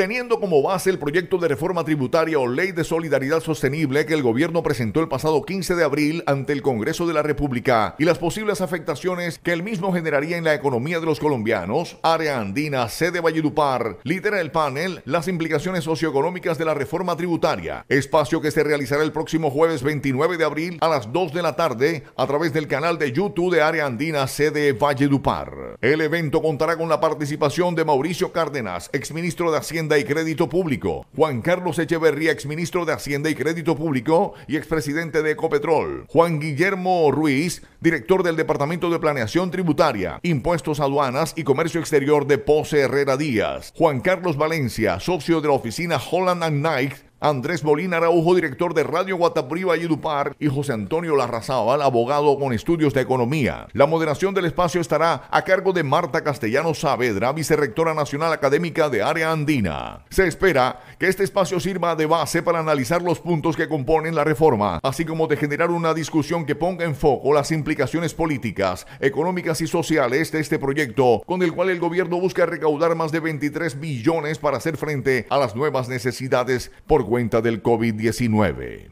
Teniendo como base el proyecto de reforma tributaria o ley de solidaridad sostenible que el gobierno presentó el pasado 15 de abril ante el Congreso de la República y las posibles afectaciones que el mismo generaría en la economía de los colombianos, área andina, sede Valledupar, lidera el panel las implicaciones socioeconómicas de la reforma tributaria, espacio que se realizará el próximo jueves 29 de abril a las 2 de la tarde a través del canal de YouTube de área andina, sede Valledupar. El evento contará con la participación de Mauricio Cárdenas, exministro de Hacienda y Crédito Público. Juan Carlos Echeverría, ex ministro de Hacienda y Crédito Público y expresidente de Ecopetrol. Juan Guillermo Ruiz, director del Departamento de Planeación Tributaria, Impuestos Aduanas y Comercio Exterior de Pose Herrera Díaz. Juan Carlos Valencia, socio de la oficina Holland Knight Andrés Molina Araujo, director de Radio y Edupar, y José Antonio Larrazábal, abogado con estudios de economía. La moderación del espacio estará a cargo de Marta Castellano Saavedra, vicerrectora nacional académica de área andina. Se espera que este espacio sirva de base para analizar los puntos que componen la reforma, así como de generar una discusión que ponga en foco las implicaciones políticas, económicas y sociales de este proyecto, con el cual el gobierno busca recaudar más de 23 billones para hacer frente a las nuevas necesidades por cuenta del COVID-19.